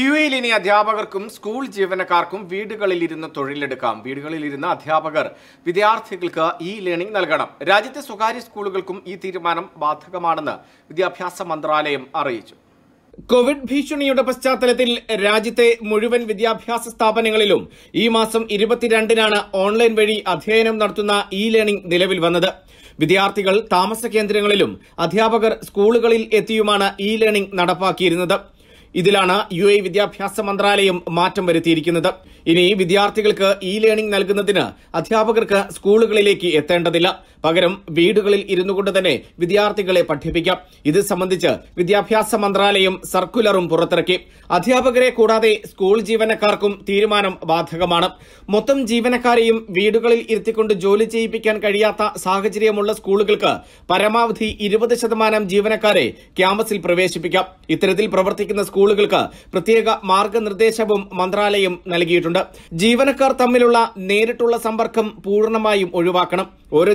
U എയിൽ ഇനി അധ്യാപകർക്കും സ്കൂൾ ജീവനക്കാർക്കും വീടുകളിലിരുന്ന് തൊഴിലെടുക്കാം വീടുകളിലിരുന്ന് അധ്യാപകർ വിദ്യാർത്ഥികൾക്ക് ഇ ലേണിംഗ് നൽകണം രാജ്യത്തെ സ്വകാര്യ സ്കൂളുകൾക്കും ഈ തീരുമാനം ബാധകമാണെന്ന് വിദ്യാഭ്യാസ മന്ത്രാലയം അറിയിച്ചു കോവിഡ് ഭീഷണിയുടെ പശ്ചാത്തലത്തിൽ രാജ്യത്തെ മുഴുവൻ വിദ്യാഭ്യാസ സ്ഥാപനങ്ങളിലും ഈ മാസം ഇരുപത്തിരണ്ടിനാണ് ഓൺലൈൻ വഴി അധ്യയനം നടത്തുന്ന ഇ ലേണിംഗ് നിലവിൽ വന്നത് വിദ്യാർത്ഥികൾ താമസ കേന്ദ്രങ്ങളിലും അധ്യാപകർ സ്കൂളുകളിൽ എത്തിയുമാണ് ഇ ലേണിംഗ് നടപ്പാക്കിയിരുന്നത് ഇതിലാണ് യു എ വിദ്യാഭ്യാസ മന്ത്രാലയം മാറ്റം വരുത്തിയിരിക്കുന്നത് ഇനി വിദ്യാർത്ഥികൾക്ക് ഇ ലേണിംഗ് നൽകുന്നതിന് അധ്യാപകർക്ക് സ്കൂളുകളിലേക്ക് എത്തേണ്ടതില്ല പകരം വീടുകളിൽ ഇരുന്നു കൊണ്ട് തന്നെ വിദ്യാർത്ഥികളെ പഠിപ്പിക്കാം ഇത് സംബന്ധിച്ച് വിദ്യാഭ്യാസ മന്ത്രാലയം സർക്കുലറും പുറത്തിറക്കി അധ്യാപകരെ കൂടാതെ സ്കൂൾ ജീവനക്കാർക്കും തീരുമാനം ബാധകമാണ് മൊത്തം ജീവനക്കാരെയും വീടുകളിൽ ഇരുത്തിക്കൊണ്ട് ജോലി ചെയ്യിപ്പിക്കാൻ കഴിയാത്ത സാഹചര്യമുള്ള സ്കൂളുകൾക്ക് പരമാവധി ഇരുപത് ശതമാനം ജീവനക്കാരെ ക്യാമ്പസിൽ പ്രവേശിപ്പിക്കാം ഇത്തരത്തിൽ പ്രവർത്തിക്കുന്ന സ്കൂൾ സ്കൂളുകൾക്ക് പ്രത്യേക മാർഗനിർദ്ദേശവും മന്ത്രാലയം നൽകിയിട്ടുണ്ട് ജീവനക്കാർ തമ്മിലുള്ള നേരിട്ടുള്ള സമ്പർക്കം പൂർണ്ണമായും ഒഴിവാക്കണം ഓരോ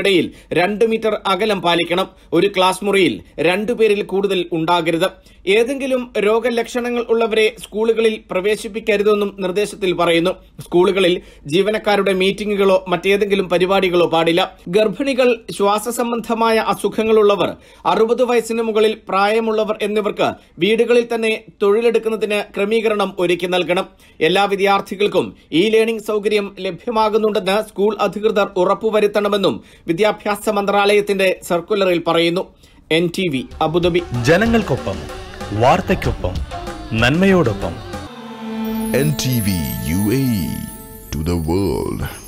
ഇടയിൽ രണ്ട് മീറ്റർ അകലം പാലിക്കണം ഒരു ക്ലാസ് മുറിയിൽ രണ്ടുപേരിൽ കൂടുതൽ ഉണ്ടാകരുത് ഏതെങ്കിലും രോഗലക്ഷണങ്ങൾ ഉള്ളവരെ സ്കൂളുകളിൽ പ്രവേശിപ്പിക്കരുതെന്നും നിർദ്ദേശത്തിൽ പറയുന്നു സ്കൂളുകളിൽ ജീവനക്കാരുടെ മീറ്റിംഗുകളോ മറ്റേതെങ്കിലും പരിപാടികളോ പാടില്ല ഗർഭിണികൾ ശ്വാസ സംബന്ധമായ അസുഖങ്ങളുള്ളവർ അറുപത് വയസ്സിന് മുകളിൽ പ്രായമുള്ളവർ എന്നിവർക്ക് വീടുകളിൽ തന്നെ തൊഴിലെടുക്കുന്നതിന് ക്രമീകരണം ഒരുക്കി നൽകണം എല്ലാ വിദ്യാർത്ഥികൾക്കും ഇ ലേണിംഗ് സൌകര്യം ലഭ്യമാകുന്നുണ്ടെന്ന് സ്കൂൾ അധികൃതർ ഉറപ്പു വരുത്തണമെന്നും വിദ്യാഭ്യാസ മന്ത്രാലയത്തിന്റെ സർക്കുലറിൽ പറയുന്നു എൻ ടി വി അബുദാബി ജനങ്ങൾക്കൊപ്പം വാർത്തയ്ക്കൊപ്പം നന്മയോടൊപ്പം N T V U A to the world